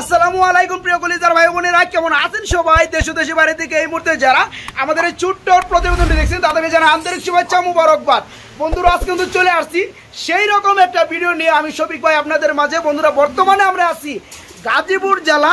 আসসালামু আলাইকুম প্রিয় কলিজার ভাই বোনেরা কেমন আছেন সবাই দেশ দেশে বাড়ি থেকে এই মুহূর্তে যারা আমাদের এই ছোট্ট প্রতিবেদনটি দেখছেন তাদেরকে যারা আন্তরিক শুভেচ্ছা মুবারকবাদ বন্ধুরা আজকে কিন্তু চলে আসছি সেই রকম একটা ভিডিও নিয়ে আমি শফিক ভাই আপনাদের মাঝে বন্ধুরা বর্তমানে আমরা আছি গাজীপুর জেলা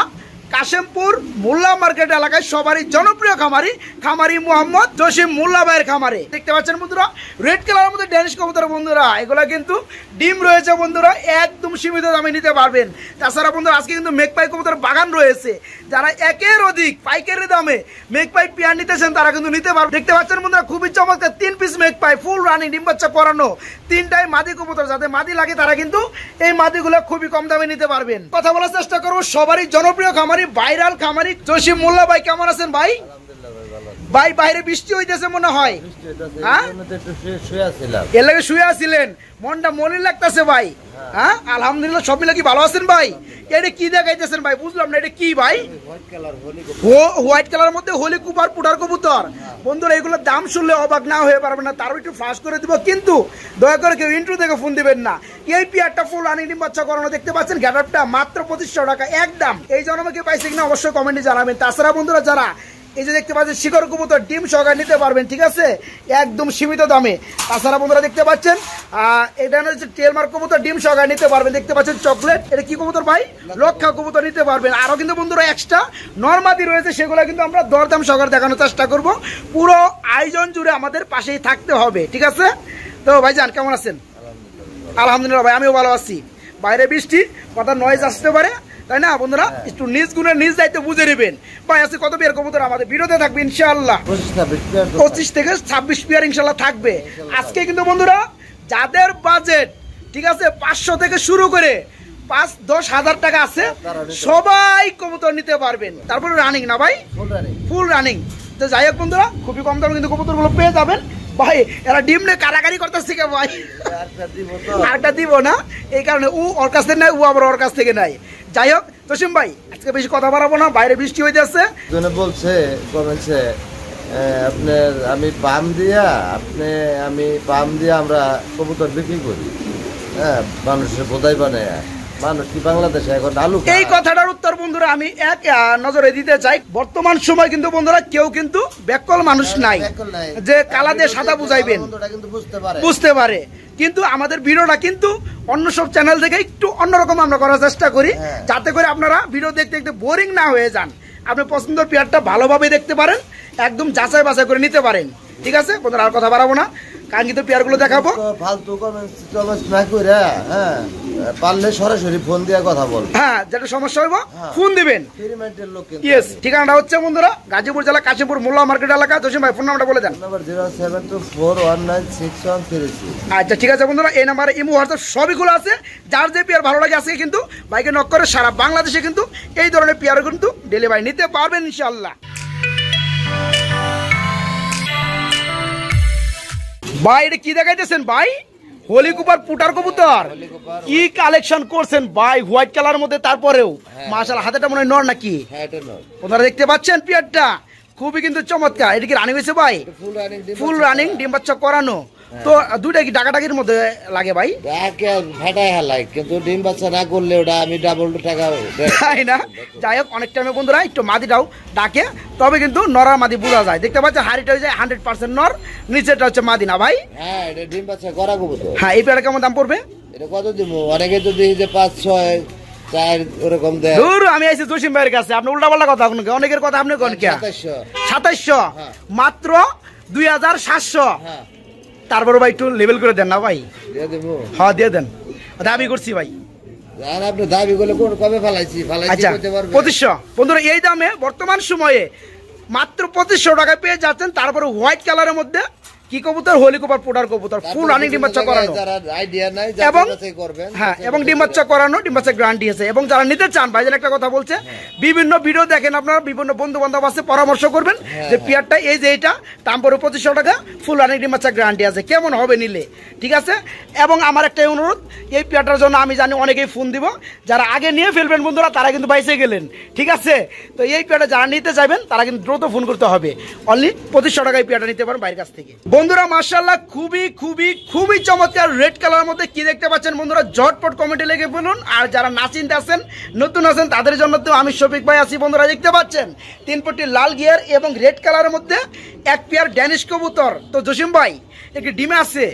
কাশেমপুর মোল্লা মার্কেট এলাকায় সবারই জনপ্রিয় খামারি খামারি মোহাম্মদ জসিম মোল্লা ভাইয়ের খামারে দেখতে পাচ্ছেন বন্ধুরা রেড কালারের মধ্যে ড্যানিশ কবুতর বন্ধুরা এগুলো কিন্তু ডিম রয়েছে বন্ধুরা একদম সীমিত দামে নিতে পারবেন তাছাড়া বন্ধুরা আজকে কিন্তু মেঘপাই কবুতর বাগান রয়েছে যারা একের অধিক পাইকারি দামে মেঘপাই পেয়ার নিতেছেন তারা কিন্তু নিতে পারবেন দেখতে পাচ্ছেন বন্ধুরা খুবই চমৎকার তিন পিস মেঘপাই ফুল রানিং ডিম বাচ্চা করানো তিনটাই মাদি কবুতর যাতে মাদি লাগে তারা কিন্তু এই মাদিগুলো খুবই কম দামে নিতে পারবেন কথা বলার চেষ্টা করবো সবারই জনপ্রিয় খামারি খামারি বাইরাল খামারি জসিম মোল্লা ভাই কেমন আছেন ভাই ভাই বাইরে বৃষ্টি হইতেছে মনে হয় হ্যাঁ? এর লাগে শুয়ে আছিলেন মনটা মনে লাগতেছে ভাই হ্যাঁ, হ্যাঁ? আলহামদুলিল্লাহ সব মিলে কি ভালো আছেন ভাই এটা কি দেখাইতেছেন ভাই বুঝলাম না এটা কি ভাই হোয়াইট কালার মধ্যে হোলি কুপার পুটার কবুতর হ্যাঁ। বন্ধুরা এগুলোর দাম শুনলে অবাক না হয়ে পারবে না তারও একটু ফ্লাশ করে দিব কিন্তু দয়া করে কেউ ইন্ট্রু থেকে ফোন দিবেন না এই পিয়ারটা ফুল আনিডিম বাচ্চা করানো দেখতে পাচ্ছেন গ্যাডারটা মাত্র পঁচিশশো টাকা একদম এই জন্য কি পাইছে কিনা অবশ্যই কমেন্টে জানাবেন তাছাড়া বন্ধুরা যারা এই যে দেখতে পাচ্ছেন শিকড় কুমুতো ডিম সহকার নিতে পারবেন ঠিক আছে একদম সীমিত দামে তাছাড়া বন্ধুরা দেখতে পাচ্ছেন এটা হচ্ছে টেলমার কুমুতো ডিম সহকার নিতে পারবেন দেখতে পাচ্ছেন চকলেট এটা কি কুমুতোর ভাই লক্ষা কবুতর নিতে পারবেন আরও কিন্তু বন্ধুরা এক্সট্রা নর্মাদি রয়েছে সেগুলো কিন্তু আমরা দরদাম সহকার দেখানোর চেষ্টা করব পুরো আয়োজন জুড়ে আমাদের পাশেই থাকতে হবে ঠিক আছে তো ভাই যান কেমন আছেন আলহামদুলিল্লাহ ভাই আমিও ভালো আছি বাইরে বৃষ্টি কথা নয়েজ আসতে পারে তাই না বন্ধুরা হ্যাঁ। একটু নিজ গুণের নিজ দায়িত্ব বুঝে নেবেন ভাই আছে কত বিয়ার কবুতর আমাদের বিরোধে থাকবে ইনশাল্লাহ পঁচিশ থেকে ছাব্বিশ বিয়ার ইনশাল্লাহ থাকবে আজকে কিন্তু বন্ধুরা যাদের বাজেট ঠিক আছে পাঁচশো থেকে শুরু করে পাঁচ দশ হাজার টাকা আছে সবাই কবুতর নিতে পারবেন তারপরে রানিং না ভাই ফুল রানিং তো যাই হোক বন্ধুরা খুবই কম দামে কিন্তু কবুতরগুলো পেয়ে যাবেন ভাই এরা ডিম নিয়ে কারাগারি করতেছে কে ভাই আরেকটা দিব না এই কারণে ও ওর কাছ থেকে নাই ও আবার ওর কাছ থেকে নাই যাই হোক জসিম ভাই আজকে বেশি কথা বাড়াবো না বাইরে বৃষ্টি হইতেছে বলছে কমেছে আপনার আমি বাম দিয়া আপনি আমি বাম দিয়া আমরা কবুতর বিক্রি করি হ্যাঁ মানুষের বোধাই বানায় এই কথাটার উত্তর বন্ধুরা আমি এক নজরে দিতে চাই বর্তমান সময় কিন্তু বন্ধুরা কেউ কিন্তু ব্যাকল মানুষ হ্যাঁ, নাই যে কালা দিয়ে সাদা বুঝাইবেন বুঝতে পারে কিন্তু আমাদের ভিডিওটা কিন্তু অন্য সব চ্যানেল থেকে একটু অন্যরকম আমরা করার চেষ্টা করি হ্যাঁ। যাতে করে আপনারা ভিডিও দেখতে দেখতে বোরিং না হয়ে যান আপনি পছন্দের পেয়ারটা ভালোভাবে দেখতে পারেন একদম যাচাই বাছাই করে নিতে পারেন ঠিক আছে বন্ধুরা আর কথা বাড়াবো না পেয়ার পেয়ারগুলো দেখাবো ফালতু করে হ্যাঁ? পারলে সরাসরি ফোন দিয়ে কথা বল হ্যাঁ যেটা সমস্যা হইব ফোন হ্যাঁ। দিবেন ইয়েস ঠিকানাটা হচ্ছে বন্ধুরা গাজীপুর জেলা কাশীপুর মোল্লা মার্কেট এলাকা জসিম ভাই ফোন নাম্বারটা বলে দেন আচ্ছা ঠিক আছে বন্ধুরা এই নাম্বারে ইমো হোয়াটসঅ্যাপ সবইগুলো আছে যার যে পেয়ার ভালো লাগে আজকে কিন্তু বাইকে নক করে সারা বাংলাদেশে কিন্তু এই ধরনের পেয়ার কিন্তু ডেলিভারি নিতে পারবেন ইনশাআল্লাহ ভাই এটা কি দেখাইতেছেন ভাই হোলি কুপার পুটার কবুতর কি কালেকশন করছেন ভাই হোয়াইট কালার মধ্যে তারপরেও হ্যাঁ। মাসাল হাতেটা মনে হয় নর নাকি হ্যাঁ, ওনারা দেখতে পাচ্ছেন পিয়ারটা খুবই কিন্তু চমৎকার এটা কি রানিং হয়েছে ভাই ফুল রানিং ডিম বাচ্চা করানো তো দুইটা কি টাকির মধ্যে লাগে ভাই ফাটায় হালাই কিন্তু ডিম বাচ্চা না করলে ওটা আমি ডাবল টাকা তাই না যাই হোক অনেক টাইমে বন্ধুরা একটু মাদিটাও ডাকে তবে কিন্তু নরা মাদি বোঝা যায় দেখতে পাচ্ছ হাড়িটা যায় হান্ড্রেড পার্সেন্ট নর নিচেটা হচ্ছে মাদি না ভাই হ্যাঁ এটা ডিম বাচ্চা করা কবুতর হ্যাঁ এই পেড়া কেমন দাম পড়বে এটা কত দিব অনেকে তো দেখি যে পাঁচ ছয় আমি কাছে আপনি কথা অনেকের কথা আপনি কোন হ্যাঁ, কে সাতাইশশো হ্যাঁ। মাত্র দুই হাজার সাতশো হ্যাঁ। তারপর ভাই একটু লেভেল করে দেন না ভাই হ্যাঁ দিয়ে দেন দাবি করছি ভাই আচ্ছা, এই দামে বর্তমান সময়ে মাত্র পঁচিশশো টাকা পেয়ে যাচ্ছেন তারপরে হোয়াইট কালারের মধ্যে কি কবুতর হলি কবর পোডার কবুতর ফুল রানিং ডিম্বাচ্চা করানো এবং হ্যাঁ এবং ডিম্বাচ্চা করানো ডিম্বাচ্চা গ্যারান্টি আছে এবং যারা নিতে চান ভাইজান একটা কথা বলছে হ্যাঁ। বিভিন্ন ভিডিও দেখেন আপনারা বিভিন্ন বন্ধু বান্ধব আছে পরামর্শ করবেন হ্যাঁ, হ্যাঁ। যে পিয়ারটা এই যে এটা দাম পড়ে পঁচিশশো টাকা ফুল রানিং ডিম্বাচ্চা গ্যারান্টি আছে কেমন হবে নিলে ঠিক আছে এবং আমার একটাই অনুরোধ এই পিয়ারটার জন্য আমি জানি অনেকেই ফোন দিব যারা আগে নিয়ে ফেলবেন বন্ধুরা তারা কিন্তু বাইসে গেলেন ঠিক আছে তো এই পেয়ারটা যারা নিতে চাইবেন তারা কিন্তু দ্রুত ফোন করতে হবে অনলি পঁচিশশো টাকায় পেয়ারটা নিতে পারেন বাইরের কাছ থেকে বন্ধুরা মার্শাল্লাহ খুবই খুবই খুবই চমৎকার রেড কালার মধ্যে কি দেখতে পাচ্ছেন বন্ধুরা জটপট কমেন্টে লিখে বলুন আর যারা নাচিনতে আছেন নতুন আছেন তাদের জন্য তো আমি শফিক ভাই আছি বন্ধুরা দেখতে পাচ্ছেন তিন ফুটটি লাল গিয়ার এবং রেড কালারের মধ্যে এক পেয়ার ড্যানিশ কবুতর তো জসিম ভাই একটি ডিমে আছে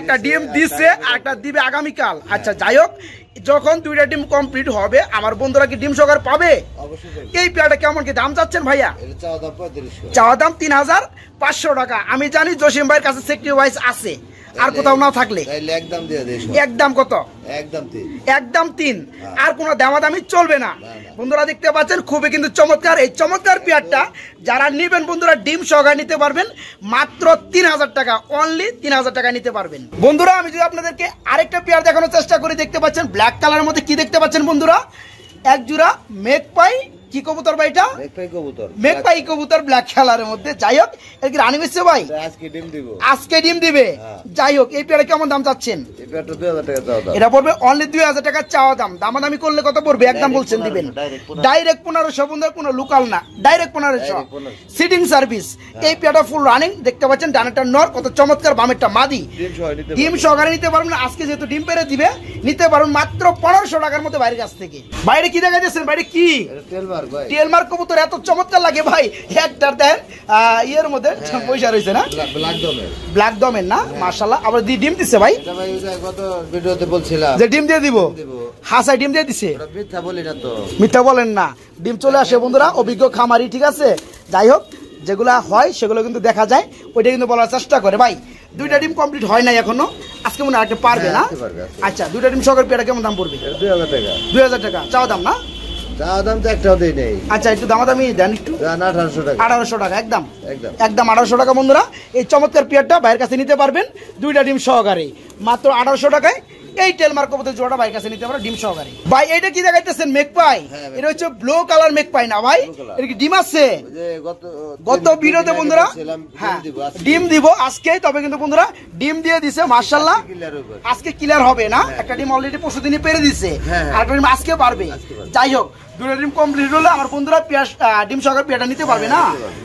একটা ডিম দিচ্ছে আর একটা দিবে আগামীকাল আচ্ছা যাই হোক যখন দুইটা ডিম কমপ্লিট হবে আমার বন্ধুরা কি ডিম সকার পাবে এই পেয়ারটা কেমন কি দাম চাচ্ছেন ভাইয়া চাওয়া দাম তিন হাজার পাঁচশো টাকা আমি জানি জসিম ভাইয়ের কাছে সেক্রিফাইস আছে আর কোথাও না থাকলে একদম কত একদম তিন হ্যাঁ। আর কোনো দামাদামি চলবে না বন্ধুরা দেখতে পাচ্ছেন খুবই কিন্তু চমৎকার এই চমৎকার পেয়ারটা যারা নিবেন বন্ধুরা ডিম সহায় নিতে পারবেন মাত্র তিন হাজার টাকা অনলি তিন হাজার টাকা নিতে পারবেন বন্ধুরা আমি যদি আপনাদেরকে আরেকটা পেয়ার দেখানোর চেষ্টা করি দেখতে পাচ্ছেন ব্ল্যাক কালারের মধ্যে কি দেখতে পাচ্ছেন বন্ধুরা এক জোড়া মেঘ পাই কি কবুতর ভাই এটা মেঘপাই কবুতর ব্ল্যাক কালারের মধ্যে যাই হোক এরকম কি রানিং ভাই আজকে ডিম দিব আজকে ডিম দিবে হ্যাঁ। যাই হোক এই পেয়ারে কেমন দাম চাচ্ছেন এই 2000 টাকা চাওয়া দাম এটা পড়বে অনলি 2000 টাকা চাওয়া দাম দামাদামি করলে কত পড়বে একদম বলছেন দিবেন ডাইরেক্ট 1500 বন্ধু কোনো লোকাল না ডাইরেক্ট 1500 সিটিং সার্ভিস এই পেয়ারটা ফুল রানিং দেখতে পাচ্ছেন ডানাটা নর কত চমৎকার বামেরটা মাদি ডিম সহকারে নিতে পারবেন না আজকে যেহেতু ডিম পেরে দিবে নিতে পারুন মাত্র 1500 টাকার মধ্যে বাইরের কাছ থেকে বাইরে কি দেখা যাচ্ছে বাইরে কি টিএলমার কবুতর এত চমৎকার লাগে ভাই একটার দেন ইয়ের মধ্যে হ্যাঁ। পয়সা রয়েছে না ব্ল্যাক ডমের না হ্যাঁ। মার্শাল্লাহ আবার ডিম দিছে ভাই ভিডিওতে বলছিলাম যে ডিম দিয়ে দিব হাসাই ডিম দিয়ে দিছে মিথ্যা বলেন না ডিম চলে আসে বন্ধুরা অভিজ্ঞ খামারি ঠিক আছে যাই হোক যেগুলা হয় সেগুলো কিন্তু দেখা যায় ওইটা কিন্তু বলার চেষ্টা করে ভাই দুইটা ডিম কমপ্লিট হয় নাই এখনো আজকে মনে হয় পারবে হ্যাঁ, না আচ্ছা দুইটা ডিম সকাল পেয়ারা কেমন দাম পড়বে দুই হাজার টাকা দুই হাজার টাকা চাও দাম না দাম আচ্ছা টাকা আঠারোশো টাকা একদম একদম একদম আঠারোশো টাকা বন্ধুরা এই চমৎকার পেয়ারটা বাইরের কাছে নিতে পারবেন দুইটা ডিম সহকারে মাত্র আঠারোশো টাকায় এই টেলমার্ক মধ্যে জোড়া ভাই কাছে নিতে পারো ডিম সহকারে ভাই এটা কি দেখাইতেছেন মেঘপাই হ্যাঁ, এটা হচ্ছে ব্লু কালার মেঘপাই না ভাই এর কি ডিম আছে গত বিরোধে বন্ধুরা হ্যাঁ ডিম দিব আজকে তবে কিন্তু বন্ধুরা ডিম দিয়ে দিছে মার্শাল্লাহ আজকে ক্লিয়ার হবে না হ্যাঁ, একটা হ্যাঁ। ডিম অলরেডি পরশু দিনে পেরে দিছে আর আজকে পারবে যাই হোক দুটো ডিম কমপ্লিট হলে আমার বন্ধুরা ডিম নিতে পারবে না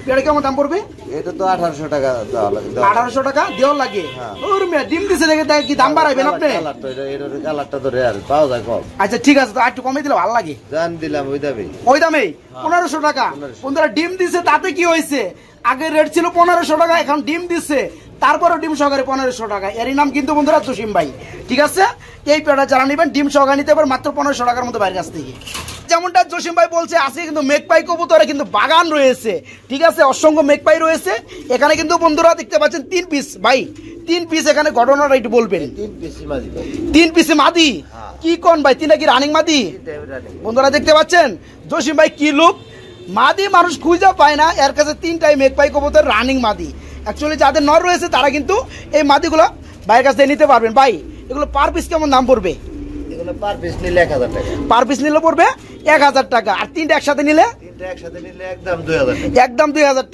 হ্যাঁ, কেমন দাম পড়বে এটা তো আঠারোশো টাকা আঠারোশো টাকা দেওয়ার লাগে হ্যাঁ। ওর মেয়ে ডিম দিছে দেখে কি দাম বাড়াবেন আপনি কালারটা যায় কম আচ্ছা ঠিক আছে তো একটু কমে দিলে ভালো লাগে দিলাম ওই দামে ওই দামে হ্যাঁ, পনেরোশো টাকা বন্ধুরা ডিম দিছে তাতে কি হয়েছে আগে রেট ছিল পনেরোশো টাকা এখন ডিম দিছে তারপরে ডিম সহকারে পনেরোশো টাকা এরই নাম কিন্তু বন্ধুরা জসিম ভাই ঠিক আছে এই পেটা যারা নেবেন ডিম সহকারে নিতে পারে মাত্র পনেরোশো টাকার মতো বাইরের কাছ থেকে যেমনটা জসিম ভাই বলছে আছে কিন্তু মেঘপাই কবুতরে কিন্তু বাগান রয়েছে ঠিক আছে অসংখ্য মেঘপাই রয়েছে এখানে কিন্তু বন্ধুরা দেখতে পাচ্ছেন তিন পিস ভাই তিন পিস এখানে ঘটনাটা একটু বলবেন তিন পিসে মাদি হ্যাঁ। কি কোন ভাই তিনি কি রানিং মাদি বন্ধুরা দেখতে পাচ্ছেন জসিম ভাই কি লোক মাদি মানুষ খুঁজে পায় না এর কাছে তিনটাই মেঘপাই কবুতর রানিং মাদি অ্যাকচুয়ালি যাদের নর রয়েছে তারা কিন্তু এই মাদিগুলো ভাইয়ের কাছে নিতে পারবেন ভাই এগুলো পার পিস কেমন দাম পড়বে টাকা নিলে পড়বে টাকা আর একসাথে নিলে একসাথে নিলে একদম দুই হাজার একদম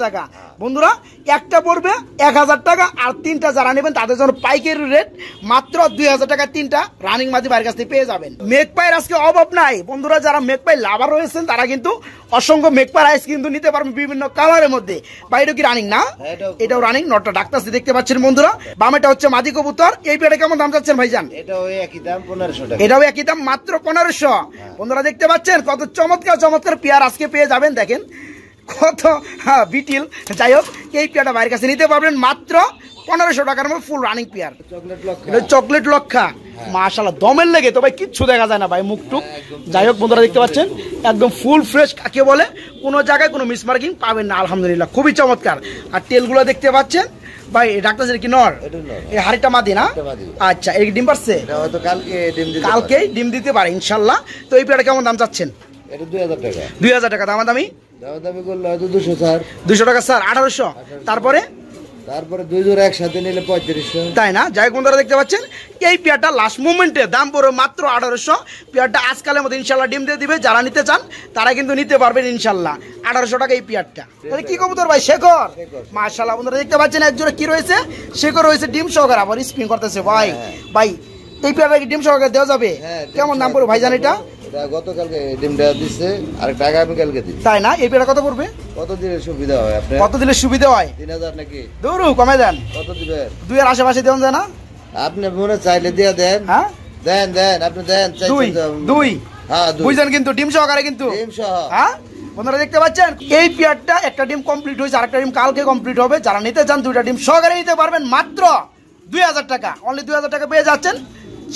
টাকা বন্ধুরা একটা পড়বে এক হাজার টাকা আর তিনটা যারা নেবেন তাদের জন্য পাইকারি রেট মাত্র দুই হাজার টাকা তিনটা রানিং মাঝে বাড়ির কাছ থেকে পেয়ে যাবেন মেঘপায়ের আজকে অভাব নাই বন্ধুরা যারা মেঘপাই লাভার রয়েছেন তারা কিন্তু অসংখ্য মেঘপার আইস কিন্তু নিতে পারবেন বিভিন্ন কালারের মধ্যে বা কি রানিং না হ্যাঁ, এটাও রানিং নটা ডাক্তার দেখতে পাচ্ছেন বন্ধুরা বামেটা হচ্ছে মাদি কবুতর এই পেটে কেমন দাম চাচ্ছেন ভাইজান এটাও একই দাম মাত্র পনেরোশো হ্যাঁ। বন্ধুরা দেখতে পাচ্ছেন কত চমৎকার চমৎকার পেয়ার আজকে পেয়ে যাবেন দেখেন কত হ্যাঁ বিটিল যাই হোক এই পেয়ারটা বাইরের কাছে নিতে পারবেন মাত্র পনেরোশো টাকার মধ্যে ফুল রানিং পেয়ার চকলেট লক্ষা মাশাল্লাহ দমের লেগে তো ভাই কিচ্ছু দেখা যায় না ভাই মুখটুক যাই হোক বন্ধুরা দেখতে পাচ্ছেন একদম ফুল ফ্রেশ কাকে বলে কোনো জায়গায় কোনো মিসমার্কিং পাবেন না আলহামদুলিল্লাহ খুবই চমৎকার আর তেলগুলো দেখতে পাচ্ছেন ভাই ডাক্তার কি নর এই হাড়িটা মাদি না আচ্ছা এই ডিম পারছে কালকে ডিম দিতে পারে ইনশাল্লাহ তো এই পেয়ারটা কেমন দাম চাচ্ছেন দুই হাজার টাকা দাম যারা নিতে চান তারা কিন্তু নিতে পারবেন ইনশাল্লাহ আঠারোশো টাকা এই পিয়ারটা কি কবুতর ভাই শেখর মার্শাল্লাহ বন্ধুরা দেখতে পাচ্ছেন একজোরে কি রয়েছে শেখর রয়েছে ডিম সহকার আবার স্পিন করতেছে ভাই হ্যাঁ। ভাই এই পিয়ারটা কি ডিম সহকার দেওয়া যাবে হ্যাঁ, কেমন দাম পড়ো ভাই জান এটা গতকালকে ডিমটা দিচ্ছে আর দিচ্ছে তাই না কত পড়বে কত সুবিধা হয় কত সুবিধা হয় তিন হাজার নাকি দৌড়ু কমে দেন কত দুই আশেপাশে দেন আপনি চাইলে দেন হ্যাঁ দেন দেন আপনি দেন দুই হ্যাঁ, কিন্তু ডিম সহকারে কিন্তু হ্যাঁ দেখতে পাচ্ছেন একটা ডিম কমপ্লিট হয়েছে আরেকটা ডিম কালকে কমপ্লিট হবে যারা নিতে চান দুইটা ডিম সহকারে নিতে পারবেন মাত্র দুই হাজার টাকা অনলি দুই হাজার টাকা পেয়ে যাচ্ছেন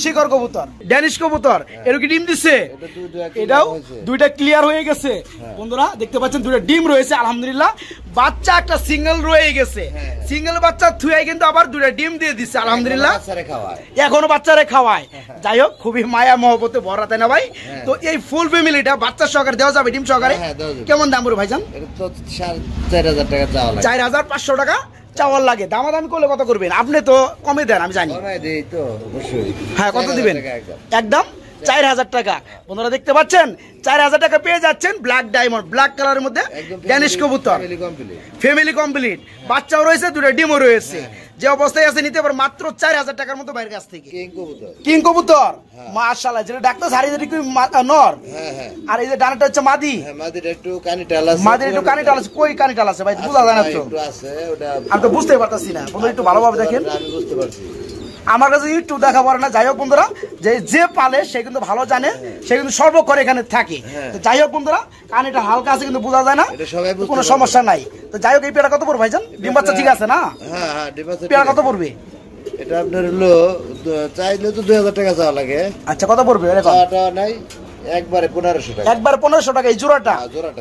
শিকর কবুতর ড্যানিশ কবুতর হ্যাঁ। এরকম ডিম দিচ্ছে এটাও দুইটা ক্লিয়ার হয়ে গেছে হ্যাঁ। বন্ধুরা দেখতে পাচ্ছেন দুইটা ডিম রয়েছে আলহামদুলিল্লাহ বাচ্চা একটা সিঙ্গেল রয়ে গেছে সিঙ্গেল হ্যাঁ। বাচ্চা থুয়ে কিন্তু আবার দুইটা ডিম দিয়ে দিচ্ছে আলহামদুলিল্লাহ এখনো বাচ্চারে খাওয়ায় যাই হোক খুবই মায়া মহবতে ভরা তাই না ভাই তো এই ফুল ফ্যামিলিটা বাচ্চা সহকারে দেওয়া যাবে ডিম সহকারে কেমন দাম পড়বে ভাইজান চার হাজার টাকা চার হাজার পাঁচশো টাকা চাওয়ার লাগে দামাদামি করলে কত করবেন আপনি তো কমে দেন আমি জানি হ্যাঁ কত দিবেন একদম চার হাজার টাকা বন্ধুরা দেখতে পাচ্ছেন চার হাজার টাকা পেয়ে যাচ্ছেন ব্ল্যাক ডায়মন্ড ব্ল্যাক কালারের মধ্যে ড্যানিশ কবুতর ফ্যামিলি কমপ্লিট বাচ্চাও রয়েছে দুটো ডিমও রয়েছে হ্যাঁ। যে অবস্থায় আছে নিতে পারে মাত্র চার হাজার টাকার মতো বাইরের কাছ থেকে কিং কবুতর হ্যাঁ। মাশাল্লাহ যেটা ডাক্তার সারি যেটা কি নর হ্যাঁ, হ্যাঁ। আর এই যে ডানাটা হচ্ছে মাদি মাদি একটু কানে টাল আছে মাদিটা একটু টাল আছে কই কানে টাল আছে ভাই বুঝা যায় না তো আর তো বুঝতে পারতাছি না বন্ধু একটু ভালোভাবে দেখেন আমি বুঝতে পারছি আমার কাছে ইউটিউব দেখা পড়ে না যাই হোক বন্ধুরা যে যে পালে সে কিন্তু ভালো জানে সে কিন্তু সর্বক্ষণে এখানে থাকে হ্যাঁ। যাই হোক বন্ধুরা কারণ এটা হালকা আছে কিন্তু বোঝা যায় না কোনো সমস্যা নাই তো যাই হোক এই পেয়ারা কত পড়বে ভাইজান ডিম বাচ্চা ঠিক আছে না হ্যাঁ, হ্যাঁ, পেয়ারা কত পড়বে এটা আপনার হলো চাইলে তো দুই হাজার টাকা লাগে আচ্ছা কত পড়বে নাই একবারে পনেরোশো টাকা একবারে পনেরোশো টাকা এই জোড়াটা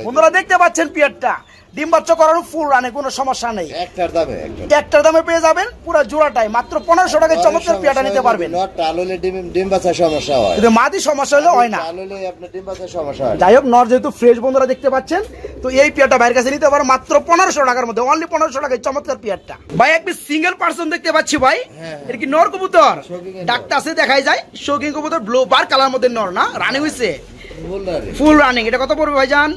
বন্ধুরা দেখতে পাচ্ছেন পিয়ারটা ডিম বাচ্চা করার ফুল রানে কোনো সমস্যা নেই একটার দামে একটার দামে পেয়ে যাবেন পুরো জোড়াটাই মাত্র পনেরোশো টাকায় চমৎকার পেয়াটা নিতে পারবেন টাললে ডিম বাচ্চা সমস্যা হয় কিন্তু মাদি সমস্যা হলে হয় না টাললে সমস্যা হয় যাই হোক নর যেহেতু ফ্রেশ বন্ধুরা দেখতে পাচ্ছেন তো এই পেয়াটা বাইরের কাছে নিতে পারো মাত্র পনেরোশো টাকার মধ্যে অনলি পনেরোশো টাকায় চমৎকার পেয়ারটা ভাই একটি সিঙ্গেল পার্সন দেখতে পাচ্ছি ভাই হ্যাঁ, হ্যাঁ। এর কি নর কবুতর ডাক্তার আছে দেখাই যায় শৌখিন কবুতর ব্লু বার কালার মধ্যে নর না রানি হয়েছে ফুল রানিং এটা কত পড়বে ভাইজান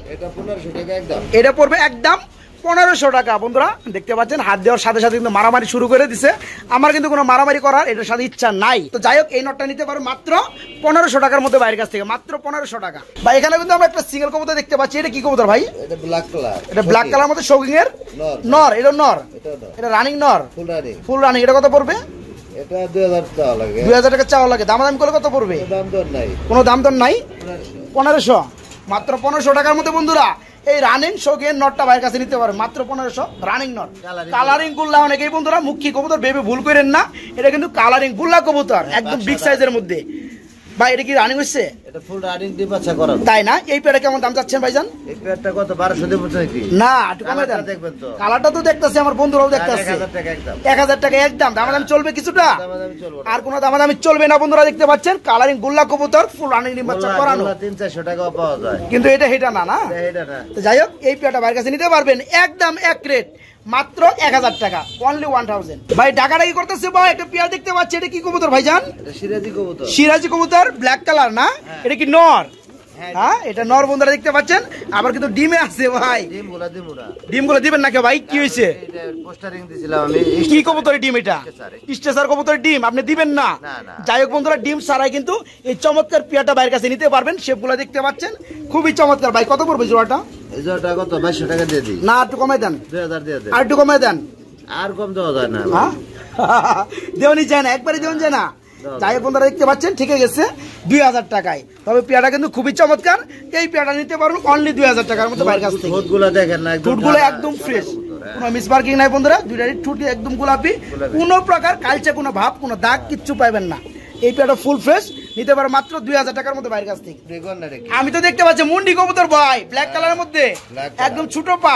এটা পড়বে একদম পনেরোশো টাকা বন্ধুরা দেখতে পাচ্ছেন হাত দেওয়ার সাথে সাথে কিন্তু মারামারি শুরু করে দিছে আমার কিন্তু কোনো মারামারি করার এটার সাথে ইচ্ছা নাই তো যাই হোক এই নটটা নিতে পারো মাত্র পনেরোশো টাকার মধ্যে বাইরের কাছ থেকে মাত্র পনেরোশো টাকা ভাই এখানে কিন্তু আমরা একটা সিঙ্গেল কবুতর দেখতে পাচ্ছি এটা কি কবুতর ভাই এটা ব্ল্যাক কালার এটা ব্ল্যাক কালার মধ্যে শৌকিং এর নর এটা নর এটা রানিং নর ফুল রানিং এটা কত পড়বে এটা দুই হাজার টাকা চাওয়া লাগে দাম করলে কত পড়বে দাম দর নাই কোনো দাম দর নাই পনেরোশো মাত্র পনেরোশো টাকার মধ্যে বন্ধুরা এই রানিং শোকের নটটা ভাইয়ের কাছে নিতে পারে মাত্র পনেরোশো রানিং নট কালারিং গুল্লা অনেকেই বন্ধুরা মুখ্যি কবুতর ভেবে ভুল করেন না এটা কিন্তু কালারিং গুল্লা কবুতর একদম বিগ আচ্ছা, সাইজের আচ্ছা। মধ্যে টাকা একদম চলবে কিছুটা আর কোনো চলবে না বন্ধুরা দেখতে পাচ্ছেন ফুল রানিং কিন্তু এটা না না যাই হোক এই পেয়ারটা বাইরের কাছে নিতে পারবেন একদম এক রেট মাত্র এক হাজার টাকা অনলি ওয়ান থাউজেন্ড ভাই ডাকাটা কি করতেছে ভাই একটা পিয়াল দেখতে পাচ্ছি এটা কি কবুতর ভাইজান সিরাজি কবুতর সিরাজি কবুতর ব্ল্যাক কালার না হ্যাঁ। এটা কি নর হ্যাঁ, হ্যাঁ এটা দেখতে পাচ্ছেন আবার কিন্তু ডিমে আছে ভাই দিবেন না কে ভাই কি হ্যাঁ, হয়েছে কি ডিম এটা ডিম আপনি দিবেন না যাই হোক বন্ধুরা ডিম কিন্তু এই চমৎকার পিয়াটা বাইরের কাছে নিতে পারবেন শেপগুলো দেখতে পাচ্ছেন খুবই চমৎকার ভাই কত পড়বে জোড়াটা না একটু কমাই দেন আর একটু কমাই দেন আর কম দেওয়া যায় না হ্যাঁ? যায় না একবারে দেওয়ান যায় না যাই বন্ধুরা দেখতে পাচ্ছেন ঠিকে গেছে দুই হাজার টাকায় তবে পেয়াটা কিন্তু খুবই চমৎকার এই পেয়াটা নিতে পারুন অনলি দুই হাজার টাকার মতো বাইরের কাছ থেকে ফুটগুলো একদম ফ্রেশ হ্যাঁ। কোনো নাই বন্ধুরা দুইটারই একদম গোলাপি প্রকার কালচে কোনো ভাব কোনো দাগ কিচ্ছু পাবেন না এই পেয়ারা ফুল ফ্রেশ নিতে পারো মাত্র দুই হাজার টাকার মতো বাইরের কাছ থেকে আমি তো দেখতে পাচ্ছি মুন্ডি কবুতর ভাই ব্ল্যাক কালারের মধ্যে একদম ছোট পা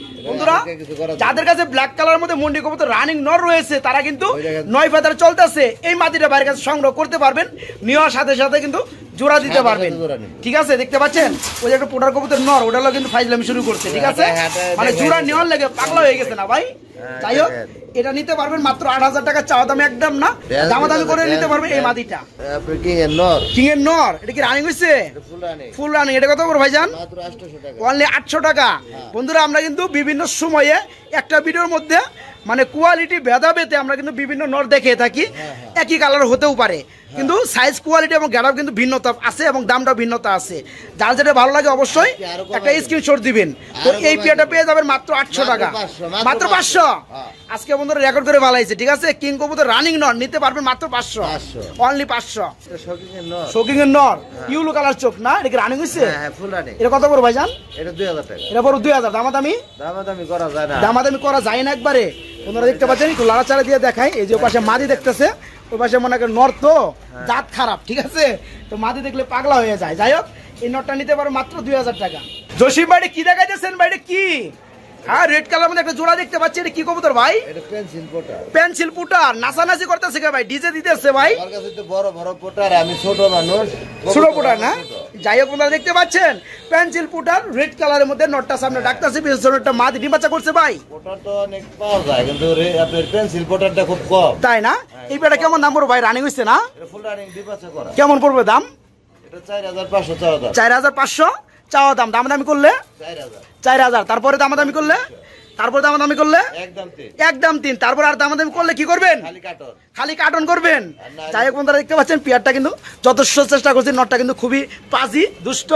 বন্ধুরা যাদের কাছে ব্ল্যাক কালার মধ্যে মুন্ডি কবুতর রানিং নর রয়েছে তারা কিন্তু নয় পাতার চলতেছে এই মাটিটা বাইরের কাছে সংগ্রহ করতে পারবেন নেওয়ার সাথে সাথে কিন্তু জোড়া দিতে পারবেন ঠিক আছে দেখতে পাচ্ছেন ওই যে একটা পোটার কবুতর নর ওটা কিন্তু ফাইজলামি শুরু করছে ঠিক আছে মানে জোড়া নেওয়ার লাগে পাগলা হয়ে গেছে না ভাই হ্যাঁ, যাই হোক এটা নিতে পারবেন মাত্র আট হাজার টাকা চাওয়া একদম না করে নিতে পারবেন এই মাদিটা নর এটা কি রানিং হয়েছে ফুল রানিং এটা ভাইজান অনলি আটশো টাকা হ্যাঁ। বন্ধুরা আমরা কিন্তু বিভিন্ন সময়ে একটা ভিডিওর মধ্যে মানে কোয়ালিটি ভেদাভেদে আমরা কিন্তু বিভিন্ন নর দেখে থাকি হ্যাঁ, একই কালার হতেও পারে কিন্তু সাইজ কোয়ালিটি এবং গ্যারাপ কিন্তু ভিন্নতা আছে এবং দামটা ভিন্নতা আছে যার যেটা ভালো লাগে অবশ্যই আচ্ছা, একটা স্ক্রিনশট দিবেন তো এই পেয়াটা পেয়ে যাবেন মাত্র আটশো টাকা মাত্র পাঁচশো হ্যাঁ। আজকে বন্ধুরা রেকর্ড করে ভালাইছে ঠিক আছে কিং কবু তো রানিং নর নিতে পারবেন মাত্র পাঁচশো অনলি পাঁচশো শোকিং এর নর ইউলো কালার হ্যাঁ। চোখ না এটা কি রানিং হয়েছে হ্যাঁ, এটা কত করবো ভাইজান এটা দুই হাজার টাকা এটা বড় দুই হাজার দামাদামি দামাদামি করা যায় না দামাদামি করা যায় না একবারে ওনারা দেখতে পাচ্ছেন একটু লাড়াচাড়া দিয়ে দেখায় এই যে ওপাশে মাদি দেখতেছে ওই পাশে মনে করেন নর তো জাত খারাপ ঠিক আছে তো মাদি দেখলে পাগলা হয়ে যায় যাই হোক এই নটটা নিতে পারো মাত্র দুই হাজার টাকা জসিম বাইরে কি দেখাইতেছেন বাইরে কি হ্যাঁ রেড কালার মধ্যে একটা জোড়া দেখতে পাচ্ছি এটা কি কবুতর ভাই পেন্সিল পুটার নাচানাচি করতেছে কে ভাই ডিজে দিতেছে ভাই বড় বড় পোটার আমি ছোট মানুষ ছোট পোটার না যাই হোক আপনারা দেখতে পাচ্ছেন পেন্সিল পুটার রেড কালারের মধ্যে নটটা সামনে ডাকতেছে পিছনে একটা মা দিন বাচ্চা করছে ভাই পোটার তো অনেক পাওয়া যায় কিন্তু আপনার পেন্সিল পোটারটা খুব কম তাই না হ্যাঁ। এই পেটা কেমন দাম পড়বে ভাই রানিং হইছে না ফুল রানিং করা কেমন পড়বে দাম এটা 4500 4500 চাওয়া দাম দাম দামি করলে চার হাজার তারপরে দামি করলে তারপর দামাদামি করলে একদম তিন তারপর আর দামাদামি করলে কি করবেন খালি কার্টন করবেন যাই হোক বন্ধুরা দেখতে পাচ্ছেন পিয়ারটা কিন্তু যথেষ্ট চেষ্টা করছি নটটা কিন্তু খুবই পাজি দুষ্ট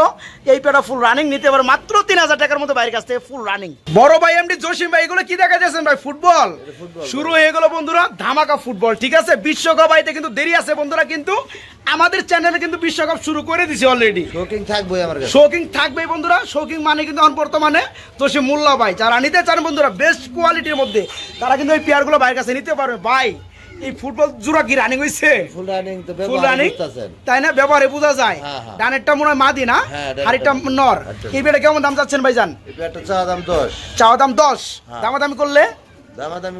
এই পেয়ারটা ফুল রানিং নিতে পারে মাত্র তিন হাজার টাকার মতো বাইরের কাছ থেকে ফুল রানিং বড় ভাই এমডি জসিম ভাই এগুলো কি দেখা যাচ্ছেন ভাই ফুটবল শুরু হয়ে গেল বন্ধুরা ধামাকা ফুটবল ঠিক আছে বিশ্বকাপ আইতে কিন্তু দেরি আছে বন্ধুরা কিন্তু আমাদের চ্যানেলে কিন্তু বিশ্বকাপ শুরু করে দিছি অলরেডি শৌকিং থাকবে আমার শৌকিং থাকবে বন্ধুরা শৌকিং মানে কিন্তু বর্তমানে জসিম মোল্লা ভাই যারা নিতে চান বন্ধুরা বেস্ট কোয়ালিটির মধ্যে তারা কিন্তু এই পেয়ারগুলো বাইরের কাছে নিতে পারবে ভাই এই ফুটবল জোড়া কি রানিং হয়েছে ফুল রানিং তাই না ব্যবহারে বোঝা যায় হ্যাঁ, হ্যাঁ। ডানেরটা মনে হয় মাদি না হারিটা হ্যাঁ, নর আচ্ছা। এই বেটা কেমন দাম চাচ্ছেন ভাইজান জান চাওয়া দাম দশ চাওয়া দাম 10 দামাদামি করলে দামাদামি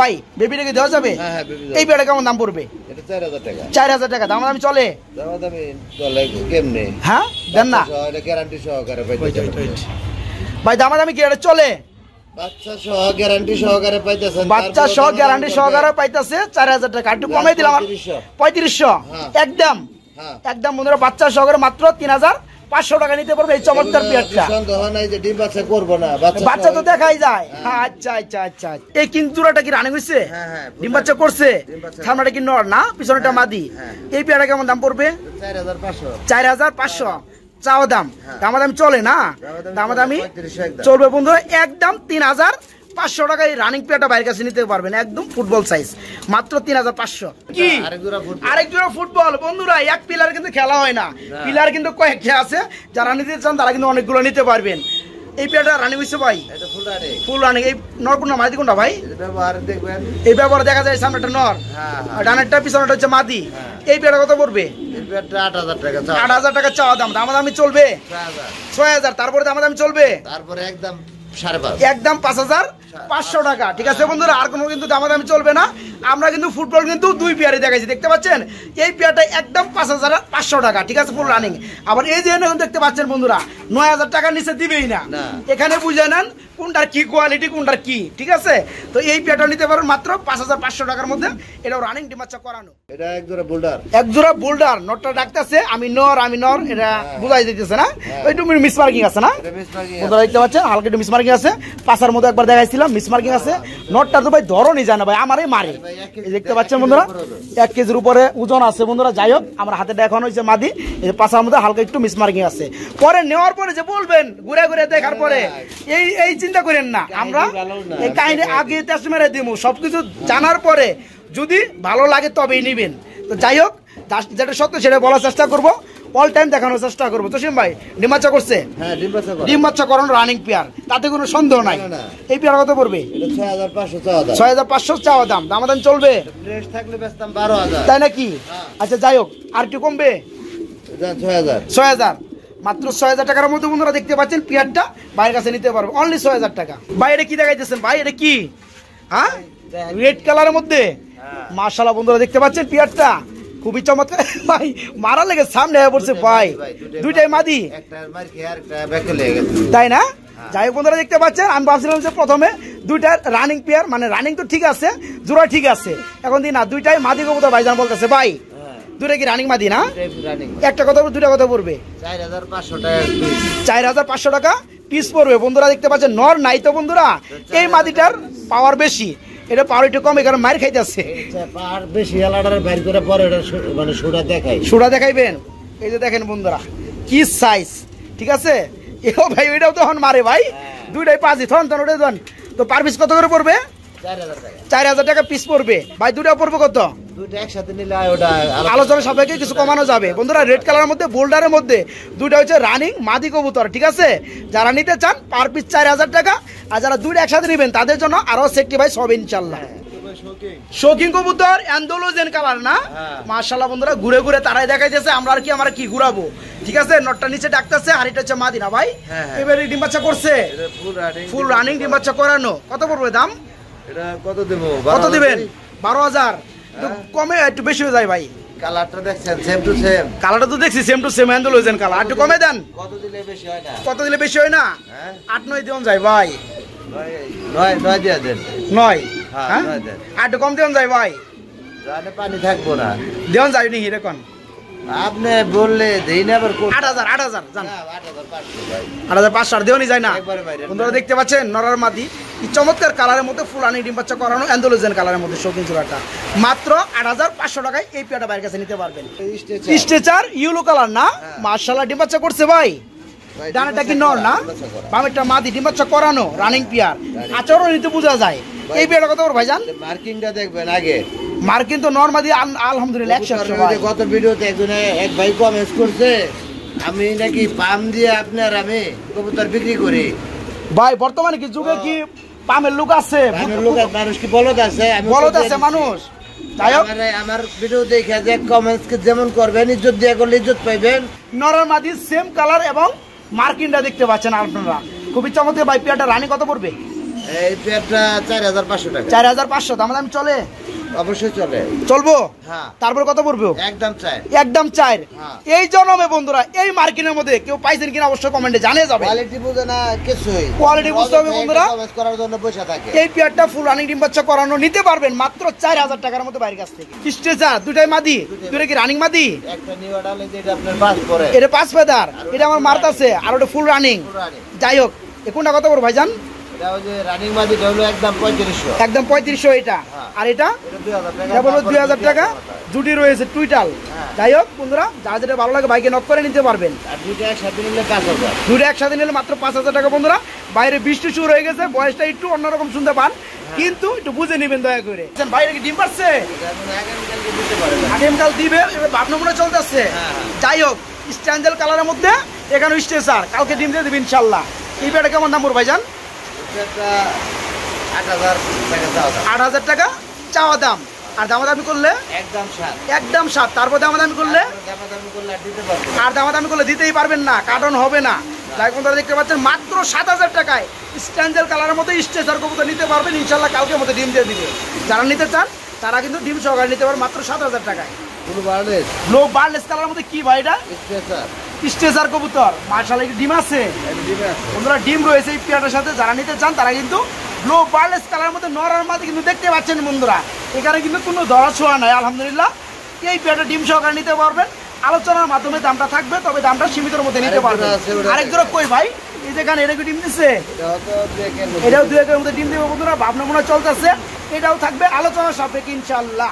ভাই বেবিটাকে দেওয়া যাবে হ্যাঁ, হ্যাঁ, এই বেটা কেমন দাম পড়বে চার হাজার টাকা দাম দামি চলে হ্যাঁ ভাই দামি কি চলে বাচ্চা সহকারে পাইতেছে চার হাজার টাকা দিলাম পঁয়ত্রিশশো হ্যাঁ। একদম একদম বন্ধুরা বাচ্চা সহকারে মাত্র তিন হাজার পাঁচশো টাকা নিতে এই চমৎকার বাচ্চা তো দেখাই যায় হ্যাঁ। হ্যাঁ, আচ্ছা, আচ্ছা আচ্ছা আচ্ছা এই কিন্তুরাটা কি হয়েছে হ্যাঁ, ডিম বাচ্চা করছে সামনেটা কি নর না পিছনেটা মাদি এই পেয়ারা কেমন দাম পড়বে চার হাজার পাঁচশো চাওয়া দাম দামা দাম চলে না দামা দামি চলবে বন্ধু একদম তিন হাজার পাঁচশো এই রানিং প্লেয়ারটা বাইরের কাছে নিতে পারবেন একদম ফুটবল সাইজ মাত্র তিন হাজার পাঁচশো কি আরেক জোড়া ফুটবল বন্ধুরা এক পিলার কিন্তু খেলা হয় না পিলার কিন্তু কয়েকটা আছে যারা নিতে চান তারা কিন্তু অনেকগুলো নিতে পারবেন এই পেয়ারটা রানিং হয়েছে ভাই ফুল রানিং এই মাদি কোনটা ভাই এই দেখা যায় একটা নর হ্যাঁ, হ্যাঁ। ডানেরটা পিছনে হচ্ছে মাদি হ্যাঁ। এই পেয়ারটা কত পড়বে আট হাজার টাকা চাওয়া দাম দামি চলবে ছয় হাজার তারপরে চলবে তারপরে একদম একদম পাঁচ হাজার পাঁচশো টাকা ঠিক আছে বন্ধুরা আর কোনো কিন্তু দামাদামি চলবে না আমরা কিন্তু ফুটবল কিন্তু দুই পেয়ারে দেখাইছি দেখতে পাচ্ছেন এই পেয়ারটা একদম পাঁচ হাজার পাঁচশো টাকা ঠিক আছে ফুল রানিং আবার এই যে দেখতে পাচ্ছেন বন্ধুরা নয় হাজার টাকার নিচে দিবেই না এখানে বুঝে নেন কোনটার কি কোয়ালিটি কোনটার কি ঠিক আছে তো এই পেয়ারটা নিতে পারেন মাত্র পাঁচ হাজার পাঁচশো টাকার মধ্যে এটা রানিং ডিমাচ্ছা করানো এটা এক জোড়া বোল্ডার এক জোড়া বোল্ডার নটটা ডাকতেছে আমি নর আমি নর এটা হ্যাঁ। বুঝাই দিতেছে না একটু মিস মার্কিং আছে না বন্ধুরা দেখতে পাচ্ছেন হালকা একটু মিস মার্কিং আছে পাশার মধ্যে একবার দেখাইছিলাম মিস মার্কিং আছে নটটা হ্যাঁ। তো ভাই ধরনই জানা ভাই আমারই মারে দেখতে পাচ্ছেন বন্ধুরা এক কেজির উপরে ওজন আছে বন্ধুরা যাই হোক আমার হাতে দেখানো হয়েছে মাদি এই পাশার মধ্যে হালকা একটু মিসমার্কিং আছে পরে নেওয়ার পরে যে বলবেন ঘুরে ঘুরে দেখার পরে এই এই চিন্তা করেন না আমরা এই কাহিনী আগে তেস মেরে দিব সবকিছু জানার পরে যদি ভালো লাগে তবেই নেবেন তো যাই হোক যেটা সত্য সেটা বলার চেষ্টা করবো অল টাইম দেখানোর চেষ্টা করবো জসিম ভাই ডিম্বাচ্চা করছে ডিম্বাচ্চা করুন রানিং পেয়ার তাতে কোনো সন্দেহ নাই এই পেয়ার কত পড়বে ছয় হাজার পাঁচশো চাওয়া দাম দাম দাম চলবে তাই নাকি হ্যাঁ। আচ্ছা যাই হোক আর একটু কমবে ছয় হাজার মাত্র ছয় হাজার টাকার মধ্যে বন্ধুরা দেখতে পাচ্ছেন পিয়ারটা বাইরের কাছে নিতে পারবো অনলি ছয় হাজার টাকা বাইরে কি দেখাইতেছেন ভাই এটা কি হ্যাঁ রেড কালারের মধ্যে হ্যাঁ। মার্শাল বন্ধুরা দেখতে পাচ্ছেন পিয়ারটা খুবই চমৎকার ভাই মারা লেগে সামনে পড়ছে ভাই দুইটাই মাদি তাই না হ্যাঁ। যাই হোক বন্ধুরা দেখতে পাচ্ছেন আমি ভাবছিলাম যে প্রথমে দুইটার রানিং পেয়ার মানে রানিং তো ঠিক আছে জোড়া ঠিক আছে এখন দিন না দুইটাই মাদি কবুতর যেন বলতেছে ভাই হ্যাঁ। দুটো কি রানিং মাদি না একটা কথা দুটা কথা পড়বে চার হাজার পাঁচশো টাকা পিস পড়বে বন্ধুরা দেখতে পাচ্ছেন নর নাই তো বন্ধুরা এই মাদিটার পাওয়ার বেশি এটা পাওয়ার একটু কমে কারণ মার খাইতেছে পার সুরা দেখাইবেন এই যে দেখেন বন্ধুরা কি সাইজ ঠিক আছে এও ভাই ওইটাও তখন মারে ভাই হ্যাঁ। দুইটাই পাঁচই থন থন ওটাই থন তো পার পিস কত করে পড়বে চার হাজার টাকা পিস পড়বে ভাই দুটা পড়বে কত আলোচনা কিছু কমানো যাবে বন্ধুরা রেড মধ্যে মধ্যে দুইটা হচ্ছে রানিং মাদি কবুতর ঠিক আছে যারা নিতে চান পার পিস চার হাজার টাকা আর যারা একসাথে তাদের জন্য শৌখিন হ্যাঁ, কবুতর অ্যান্ডোলোজেন কালার না হ্যাঁ। বন্ধুরা ঘুরে ঘুরে তারাই দেখাইতেছে আমরা আর কি আমরা কি ঘুরাবো ঠিক আছে নটটা নিচে ডাকতেছে আর এটা হচ্ছে মাদিনা ভাই হ্যাঁ, এবারে করছে ফুল রানিং ডিম করানো কত পড়বে দাম কত দেবো কত দিবেন বারো হাজার কমে একটু বেশি হয়ে যায় ভাই দেখছেন দেখছি সেম টু সেম হ্যান্ডেল হয়েছেন দেন কত দিলে বেশি হয় না কত হ্যাঁ। নয় দিন যায় ভাই নয় নয় দিয়ে দেন নয় হ্যাঁ, হ্যাঁ? আট কম যায় ভাই পানি থাকবো না দেন আপনি বললে দেই না আবার আট হাজার জান আট হাজার পাঁচশো আর দেওয়ানি যায় না বন্ধুরা দেখতে পাচ্ছেন নরার মাদি কি চমৎকার কালারের মধ্যে ফুলানি ডিম বাচ্চা করানো অ্যান্ডোলোজেন কালারের মধ্যে শৌখিন চূড়াটা মাত্র আট হাজার পাঁচশো টাকায় এই পেয়াটা বাইরের কাছে নিতে পারবেন স্টেচার ইয়েলো কালার না হ্যাঁ। মার্শাল্লাহ ডিম বাচ্চা করছে ভাই ডানাটা কি নর না বামেরটা মাদি করানো রানিং আচরণ নিতে বোঝা যায় এই ভাইজান মার্কিংটা দেখবেন আগে তো আলহামদুলিল্লাহ একশো গত ভিডিওতে একজনে এক ভাই করছে আমি নাকি পাম দিয়ে আপনার আমি কবুতর বিক্রি করি ভাই বর্তমানে কি যুগে কি পামের লোক আছে মানুষ কি বলদ আছে বলদ আছে মানুষ আমার ভিডিও দেখে যেমন করবেন ইজ্জত দিয়ে করলে ইজ্জত পাইবেন নরমাদি সেম কালার এবং মার্কিনটা দেখতে পাচ্ছেন আপনারা খুবই চমৎকার ভাই পেয়ারটা রানি কত পড়বে এই পেয়ারটা চার হাজার পাঁচশো টাকা চার হাজার পাঁচশো দাম মানে চলে হ্যাঁ। হ্যাঁ। নিতে পারবেন মাত্র হাজার টাকার মতো বাইরের কাছ থেকে স্টেজার দুটাই মাদি কি রানিং মাদি এটা পাঁচ এটা পেদার এটা আমার আর ওটা ফুল রানিং যাই হোক এখন কথা বলবো ভাইজান একদম পঁয়ত্রিশশো এটা হ্যাঁ। আর এটা দুই হাজার টাকা রয়েছে টুইটাল হ্যাঁ। যাই হোক বন্ধুরা যা যেটা ভালো লাগে বাইকে নক করে নিতে পারবেন দুটো একসাথে নিলে মাত্র পাঁচ হাজার টাকা বন্ধুরা বাইরে বৃষ্টি শুরু হয়ে গেছে বয়সটা একটু অন্যরকম শুনতে পান হ্যাঁ। কিন্তু একটু বুঝে নেবেন দয়া করে আচ্ছা, বাইরে কি ডিম পাচ্ছে আগামীকাল দিবে ভাবনা মনে যাই হোক স্ট্যান্ডেল কালারের মধ্যে এখানে স্টেসার কালকে ডিম দিয়ে দেবে ইনশাল্লাহ এই বেটা কেমন দাম ভাইজান আট টাকা চাওয়া দাম আর দামাদামি করলে একদম সাত একদম সাত তারপর দামাদামি করলে আর দামাদামি করলে দিতেই পারবেন না কারণ হবে না যাই দেখতে পাচ্ছেন মাত্র সাত হাজার টাকায় স্ট্যান্ডেল কালারের মতো স্টেচার কবুতর নিতে পারবেন ইনশাল্লাহ কালকে মতো ডিম দিয়ে দিবে যারা নিতে চান তারা কিন্তু ডিম সহকারে নিতে পারবেন মাত্র সাত হাজার টাকায় হ্যাঁ, দেখতে পাচ্ছেন বন্ধুরা এখানে কিন্তু ধরা ছোঁয়া নাই আলহামদুলিল্লাহ এই পেয়ারটা ডিম সহকারে নিতে পারবেন আলোচনার মাধ্যমে দামটা থাকবে তবে দামটা সীমিতর মধ্যে নিতে আরেক কই ভাই ডিম এটাও বন্ধুরা ভাবনা মনে চলতেছে এটাও থাকবে আলোচনা সাপেক্ষে ইনশাল্লাহ